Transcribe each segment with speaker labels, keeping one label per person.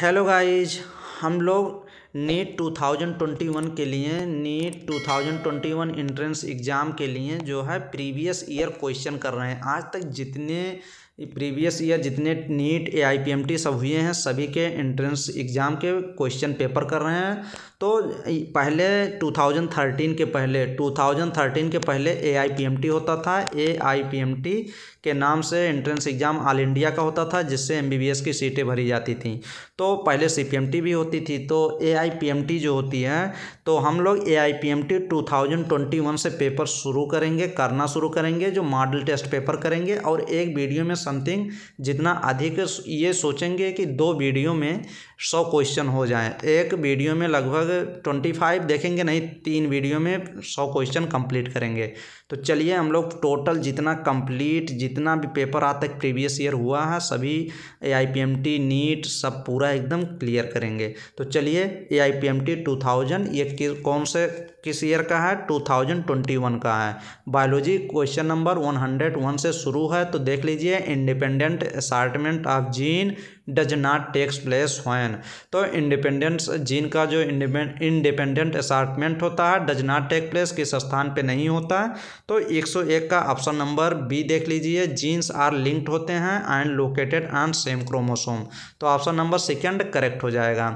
Speaker 1: hello guys हम लोग NEET 2021 के लिए नीट 2021 एंट्रेंस एग्ज़ाम के लिए जो है प्रीवियस ईयर क्वेश्चन कर रहे हैं आज तक जितने प्रीवियस ईयर जितने NEET A I P M T सब हुए हैं सभी के एंट्रेंस एग्ज़ाम के क्वेश्चन पेपर कर रहे हैं तो पहले 2013 के पहले 2013 के पहले A I P M T होता था A I P M T के नाम से एंट्रेंस एग्ज़ाम ऑल इंडिया का होता था जिससे एम बी बी एस की सीटें भरी जाती थी तो पहले सी पी एम टी भी होती थी तो A I P M T जो होती है तो हम लोग A I P M T two thousand twenty one से पेपर शुरू करेंगे करना शुरू करेंगे जो मॉडल टेस्ट पेपर करेंगे और एक वीडियो में समथिंग जितना अधिक ये सोचेंगे कि दो वीडियो में सौ क्वेश्चन हो जाए एक वीडियो में लगभग ट्वेंटी फाइव देखेंगे नहीं तीन वीडियो में सौ क्वेश्चन कंप्लीट करेंगे तो चलिए हम लोग टोटल जितना कंप्लीट जितना भी पेपर आज तक प्रीवियस ईयर हुआ है सभी A I P M T NEET सब पूरा एकदम क्लियर करेंगे तो चलिए A I P M T two thousand ये कौन से किस ईयर का है 2021 का है बायोलॉजी क्वेश्चन नंबर 101 से शुरू है तो देख लीजिए independent assortment of gene does not takes place when तो इंडिपेंडेंस जीन का जो इंडिपेंडेंट असार्टमेंट होता है डज नॉट टेक प्लेस किस स्थान पे नहीं होता है तो 101 का ऑप्शन नंबर बी देख लीजिए जीन्स आर लिंक्ड होते हैं and located on same chromosome तो ऑप्शन नंबर सेकेंड करेक्ट हो जाएगा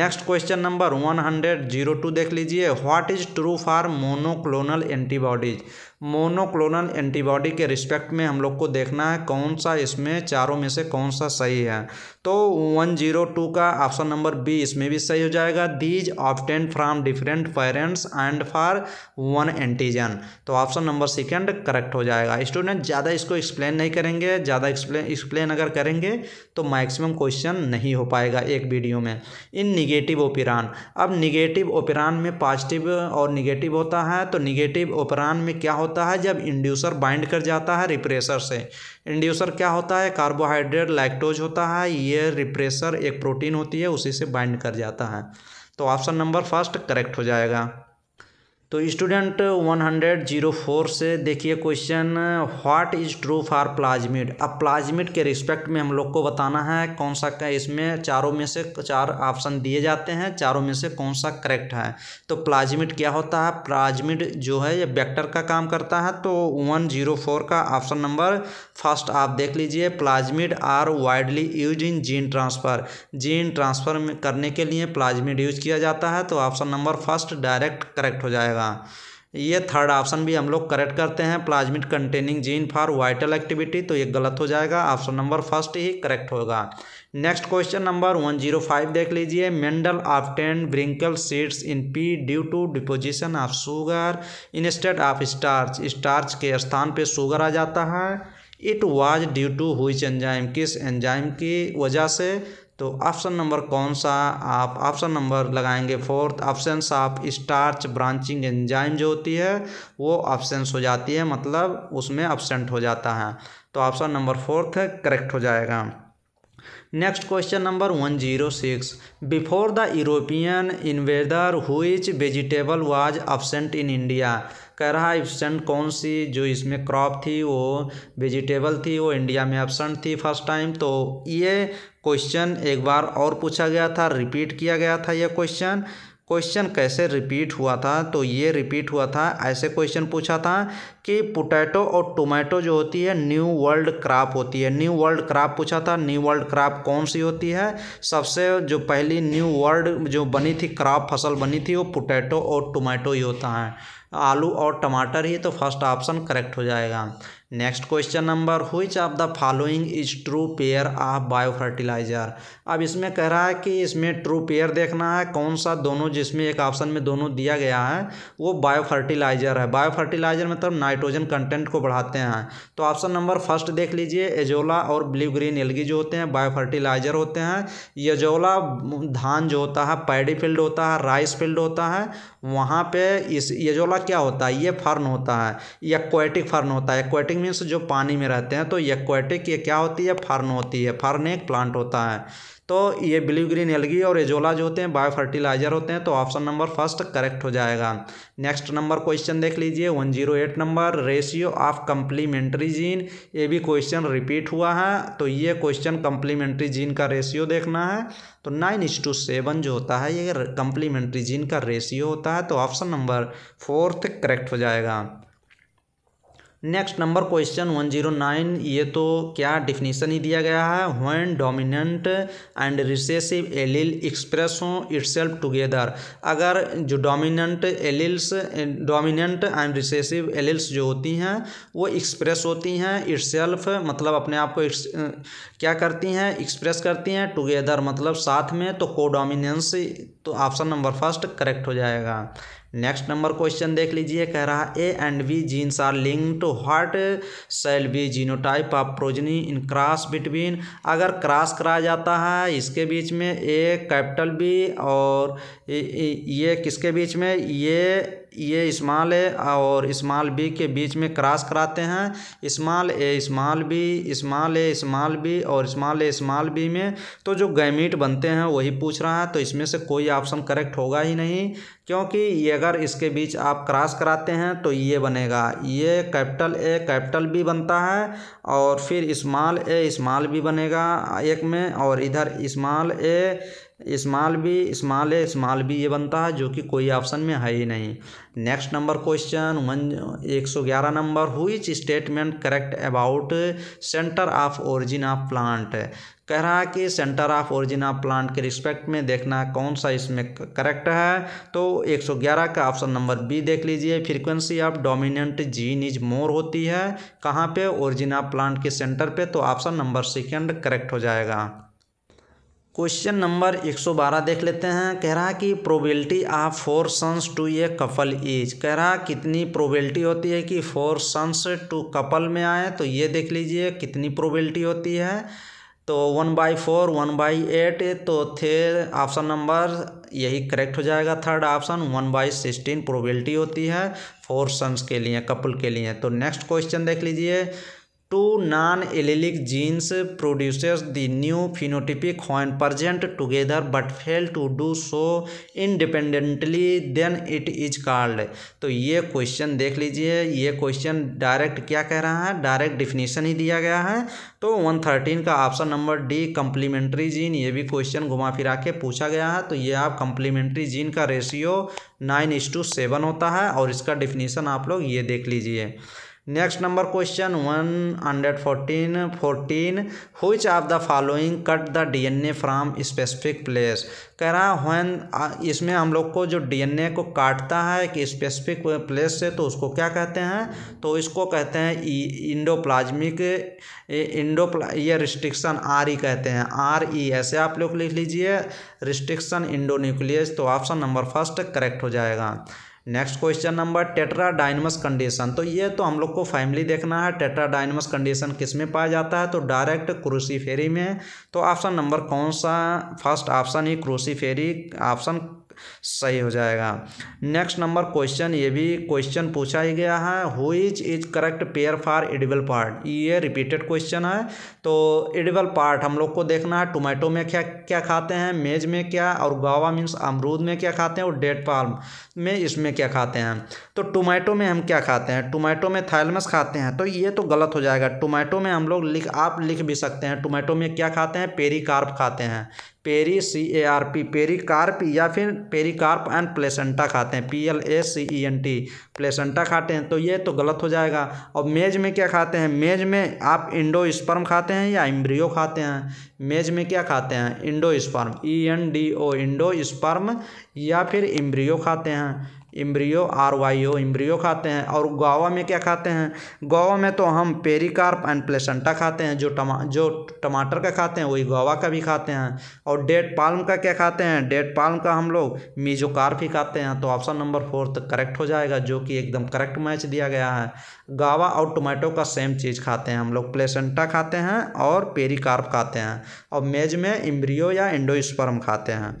Speaker 1: next question number one hundred zero two देख लीजिए what is true for monoclonal antibodies monoclonal antibody के रिस्पेक्ट में हम लोग को देखना है कौन सा इसमें चारों में से कौन सा सही है तो वन जीरो टू का ऑप्शन नंबर बी इसमें भी सही हो जाएगा these obtained from different parents and for one antigen तो ऑप्शन नंबर सेकेंड करेक्ट हो जाएगा स्टूडेंट ज़्यादा इसको एक्सप्लेन नहीं करेंगे ज़्यादा एक्सप्लेन एक्सप्लेन अगर करेंगे तो मैक्सिमम क्वेश्चन नहीं हो पाएगा एक वीडियो में इन निगेटिव ओपिरान अब निगेटिव ओपिरान में पॉजिटिव और निगेटिव होता है तो निगेटिव ओपरान में क्या होता है जब इंड्यूसर बाइंड कर जाता है रिप्रेसर से इंड्यूसर क्या होता है कार्बोहाइड्रेट लैक्टोज होता है ये रिप्रेसर एक प्रोटीन होती है उसी से बाइंड कर जाता है तो ऑप्शन नंबर फर्स्ट करेक्ट हो जाएगा तो student one hundred zero four से देखिए question what is true for plasmid अब प्लाज्मिड के रिस्पेक्ट में हम लोग को बताना है कौन सा का इसमें चारों में से चार ऑप्शन दिए जाते हैं चारों में से कौन सा करेक्ट है तो प्लाज्मिड क्या होता है प्लाज्मिड जो है ये वेक्टर का, काम करता है तो वन जीरो फोर का ऑप्शन नंबर फर्स्ट आप देख लीजिए plasmid are widely use in gene transfer gene transfer करने के लिए प्लाज्मिड यूज किया जाता है तो option number first direct correct हो जाएगा जाएगा ये थर्ड ऑप्शन भी हम लोग करेक्ट करते हैं plasmid containing gene for vital activity तो ये गलत हो जाएगा ऑप्शन नंबर फर्स्ट ही करेक्ट होगा next question number one zero five देख लीजिए Mendel of ten wrinkle seeds in pea due to deposition of sugar instead of starch starch के स्थान पर शुगर आ जाता है it was due to which enzyme किस एंजाइम की वजह से तो ऑप्शन नंबर कौन सा आप ऑप्शन नंबर लगाएंगे fourth option of starch branching enzyme जो होती है वो ऑप्शंस हो जाती है मतलब उसमें ऑप्शेंट हो जाता है तो ऑप्शन नंबर फोर्थ करेक्ट हो जाएगा next question number one zero six before the European invader which vegetable was absent in India कह रहा है एब्सेंट कौन सी जो इसमें क्रॉप थी वो वेजिटेबल थी वो इंडिया में एब्सेंट थी फर्स्ट टाइम तो ये क्वेश्चन एक बार और पूछा गया था रिपीट किया गया था यह क्वेश्चन क्वेश्चन कैसे रिपीट हुआ था तो ये रिपीट हुआ था ऐसे क्वेश्चन पूछा था कि पोटैटो और टोमेटो जो होती है न्यू वर्ल्ड क्रॉप होती है न्यू वर्ल्ड क्रॉप पूछा था न्यू वर्ल्ड क्रॉप कौन सी होती है सबसे जो पहली न्यू वर्ल्ड जो बनी थी क्रॉप फसल बनी थी वो पोटैटो और टोमेटो ही होता है आलू और टमाटर ही तो फर्स्ट ऑप्शन करेक्ट हो जाएगा next question number which of the following is true pair of bio fertilizer अब इसमें कह रहा है कि इसमें ट्रू पेयर देखना है कौन सा दोनों जिसमें एक ऑप्शन में दोनों दिया गया है वो बायो फर्टिलाइजर है बायो फर्टिलाइजर मतलब नाइट्रोजन कंटेंट को बढ़ाते हैं तो ऑप्शन नंबर फर्स्ट देख लीजिए एजोला और ब्लू ग्रीन एलगी जो होते हैं बायो फर्टिलाइजर होते हैं यजोला धान जो होता है पैडी फील्ड होता है राइस फील्ड होता है वहाँ पे इस यजोला क्या होता है ये फर्न होता है ये फर्न होता है एक्वेटिक मीन्स जो पानी में रहते हैं तो एक्वेटिक ये क्या होती है फर्न होती है फर्न एक प्लांट होता है तो ये ब्लू ग्रीन एलगी और एजोला जो होते हैं बायो फर्टिलाइजर होते हैं तो ऑप्शन नंबर फर्स्ट करेक्ट हो जाएगा नेक्स्ट नंबर क्वेश्चन देख लीजिए one zero eight number ratio of complementary gene ये भी क्वेश्चन रिपीट हुआ है तो ये क्वेश्चन कंप्लीमेंट्री जीन का रेशियो देखना है तो नाइन इस टू सेवन जो होता है ये कंप्लीमेंट्री जीन का रेशियो होता है तो ऑप्शन नंबर फोर्थ करेक्ट हो जाएगा next number question one zero nine ये तो क्या डिफिनीसन ही दिया गया है one dominant and recessive allele express हों इट्सेल्फ टुगेदर अगर जो dominant alleles dominant and recessive alleles जो होती हैं वो एक्सप्रेस होती हैं इट्सेल्फ मतलब अपने आप को क्या करती हैं एक्सप्रेस करती हैं टुगेदर मतलब साथ में तो को डोमिनेंस तो ऑप्शन नंबर फर्स्ट करेक्ट हो जाएगा नेक्स्ट नंबर क्वेश्चन देख लीजिए कह रहा है A and B genes are linked what shall be genotype of progeny in cross between अगर क्रॉस कराया जाता है इसके बीच में ए कैपिटल बी और ये किसके बीच में ये ये इस्माल ए और इस्माल बी के बीच में क्रॉस कराते हैं small a small b small a small b और इस्माल ए इस्माल बी में तो जो गैमिट बनते हैं वही पूछ रहा है तो इसमें से कोई ऑप्शन करेक्ट होगा ही नहीं क्योंकि ये अगर इसके बीच आप क्रॉस कराते हैं तो ये बनेगा ये कैपिटल ए कैपिटल बी बनता है और फिर इस्माल ए इस्माल बी बनेगा एक में और इधर small a small b small है इस्माल बी ये बनता है जो कि कोई ऑप्शन में है ही नहीं नेक्स्ट नंबर क्वेश्चन वन एक सौ ग्यारह number which statement correct about centre of origin of plant कह रहा है कि centre of origin of plant के रिस्पेक्ट में देखना कौन सा इसमें करेक्ट है तो 111 का ऑप्शन नंबर बी देख लीजिए frequency of dominant gene is more होती है कहाँ पे ओरिजिन ऑफ प्लांट के सेंटर पे तो ऑप्शन नंबर सेकेंड करेक्ट हो जाएगा क्वेश्चन नंबर 112 देख लेते हैं कह रहा है कि probability of four sons to a couple is कह रहा कितनी प्रोबेबिलिटी होती है कि फोर सन्स टू कपल में आए तो ये देख लीजिए कितनी प्रोबेबिलिटी होती है तो one by four one by eight तो थे ऑप्शन नंबर यही करेक्ट हो जाएगा third option one by sixteen probability होती है फोर सन्स के लिए कपल के लिए तो नेक्स्ट क्वेश्चन देख लीजिए two non allelic genes produces the new phenotypic when present together but fail to do so independently then it is called तो ये क्वेश्चन देख लीजिए ये क्वेश्चन डायरेक्ट क्या कह रहा है डायरेक्ट डिफिनेशन ही दिया गया है तो वन थर्टीन का option number D complementary gene ये भी क्वेश्चन घुमा फिरा के पूछा गया है तो ये आप कम्प्लीमेंट्री जीन का ratio nine is to seven होता है और इसका डिफिनीसन आप लोग ये देख लीजिए next number question one hundred fourteen fourteen which of the following cut the DNA from specific place कह रहा वन इसमें हम लोग को जो डीएनए को काटता है कि स्पेसिफिक प्लेस से तो उसको क्या कहते हैं तो इसको कहते हैं इंडोप्लाज्मिक इंडो ये रिस्ट्रिक्शन आर ई कहते हैं आर ई e, ऐसे आप लोग लिख लीजिए रिस्ट्रिक्शन इंडो न्यूक्लियस तो ऑप्शन नंबर फर्स्ट करेक्ट हो जाएगा next question number tetradynamous condition तो ये तो हम लोग को फाइनली देखना है टेट्रा डायनमस कंडीशन किस में पाया जाता है तो डायरेक्ट क्रूसी फेरी में तो ऑप्शन नंबर कौन सा फर्स्ट ऑप्शन ही क्रूसी फेरी ऑप्शन सही हो जाएगा नेक्स्ट नंबर क्वेश्चन ये भी क्वेश्चन पूछा ही गया है who is correct pair for edible part ये रिपीटेड क्वेश्चन है तो एडिबल पार्ट हम लोग को देखना है टोमेटो में क्या क्या खाते हैं मेज में क्या और गावा मीन्स अमरूद में क्या खाते हैं और डेट पाल्म में इसमें क्या खाते हैं तो टोमेटो में हम क्या खाते हैं टोमेटो में थैलमस खाते हैं तो ये तो गलत हो जाएगा टोमेटो में हम लोग लिख आप लिख भी सकते हैं टोमेटो में क्या खाते हैं पेरी खाते हैं peri C A R P pericarp या फिर पेरी कार्प एंड प्लेसेंटा खाते हैं P L A C E N T placenta खाते हैं तो ये तो गलत हो जाएगा और मेज में क्या खाते हैं मेज में आप इंडो स्पर्म खाते हैं या इम्ब्रियो खाते हैं मेज में क्या खाते हैं endosperm E e N D O endosperm या फिर इम्ब्रियो खाते हैं embryo R Y O embryo खाते हैं और गोवा में क्या खाते हैं गोवा में तो हम पेरिकार्प एंड प्लेसेंटा खाते हैं जो टमा जो टमाटर का खाते हैं वही गोवा का भी खाते हैं और डेट पाल्म का क्या खाते हैं डेट पाल्म का हम लोग मीजोकार्प ही खाते हैं तो ऑप्शन नंबर फोर्थ तो करेक्ट हो जाएगा जो कि एकदम करेक्ट मैच दिया गया है गावा और टोमेटो का सेम चीज़ खाते हैं हम लोग प्लेसेंटा खाते हैं और पेरिकार्प खाते हैं और मेज में इम्ब्रियो या इंडोस्पर्म खाते हैं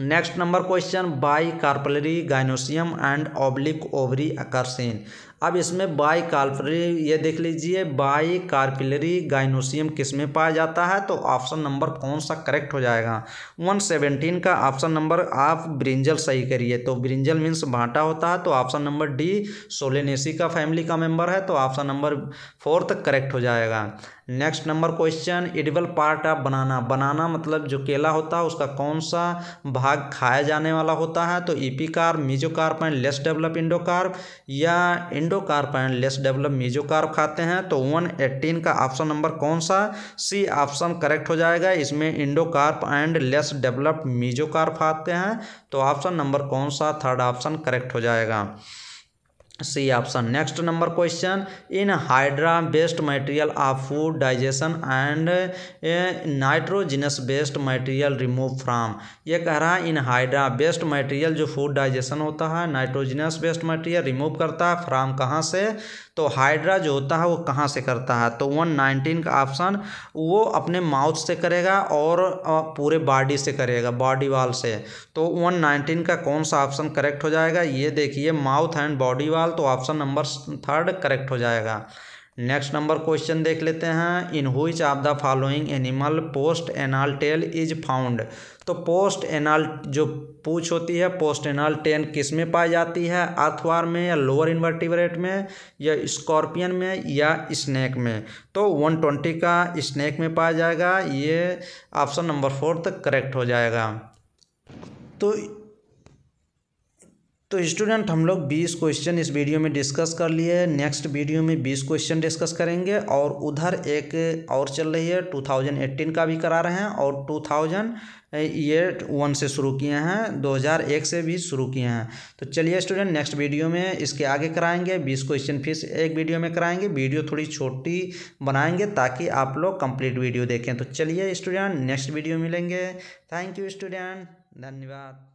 Speaker 1: next number question bicarpellary gynoecium and oblique ovary अकर्षण अब इसमें बाई कार्पलरी ये देख लीजिए बाई कार्पिलरी गाइनोसियम किस में पाया जाता है तो ऑप्शन नंबर कौन सा करेक्ट हो जाएगा वन सेवेंटीन का ऑप्शन नंबर आप ब्रिंजल सही करिए तो ब्रिंजल मीन्स भांटा होता है तो ऑप्शन नंबर डी सोलेनेसी का फैमिली का मेंबर है तो ऑप्शन नंबर फोर्थ करेक्ट हो जाएगा next number question edible part of banana banana मतलब जो केला होता है उसका कौन सा भाग खाया जाने वाला होता है तो epicarp carp and less develop endocarp या end endocarp and less develop mesocarp खाते हैं तो वन एट्टीन का ऑप्शन नंबर कौन सा सी ऑप्शन करेक्ट हो जाएगा इसमें endocarp and less develop mesocarp आते हैं तो ऑप्शन नंबर कौन सा थर्ड ऑप्शन करेक्ट हो जाएगा C option next number question in Hydra based material of food digestion and nitrogenous based material remove from ये कह रहा है इन हाइड्रा बेस्ड मटेरियल जो फूड डाइजेशन होता है नाइट्रोजिनस बेस्ड मटेरियल रिमूव करता है फ्राम कहाँ से तो हाइड्रा जो होता है वो कहाँ से करता है तो वन नाइनटीन का ऑप्शन वो अपने माउथ से करेगा और पूरे बॉडी से करेगा बॉडी वाल से तो वन नाइनटीन का कौन सा ऑप्शन करेक्ट हो जाएगा ये देखिए माउथ एंड बॉडी वाल सवाल तो ऑप्शन नंबर थर्ड करेक्ट हो जाएगा नेक्स्ट नंबर क्वेश्चन देख लेते हैं in which of the following animal post anal tail is found तो पोस्ट एनाल जो पूछ होती है पोस्ट एनाल टेन किस में पाई जाती है अथवार में या लोअर इन्वर्टिवरेट में या स्कॉर्पियन में या स्नैक में तो 120 का स्नैक में पाया जाएगा ये ऑप्शन नंबर फोर्थ करेक्ट हो जाएगा तो तो स्टूडेंट हम लोग 20 क्वेश्चन इस वीडियो में डिस्कस कर लिए नेक्स्ट वीडियो में 20 क्वेश्चन डिस्कस करेंगे और उधर एक और चल रही है 2018 का भी करा रहे हैं और 2000 ये वन से शुरू किए हैं 2001 से भी शुरू किए हैं तो चलिए स्टूडेंट नेक्स्ट वीडियो में इसके आगे कराएंगे 20 क्वेश्चन फिर एक वीडियो में कराएंगे वीडियो थोड़ी छोटी बनाएंगे ताकि आप लोग कंप्लीट वीडियो देखें तो चलिए स्टूडेंट नेक्स्ट वीडियो मिलेंगे थैंक यू स्टूडेंट धन्यवाद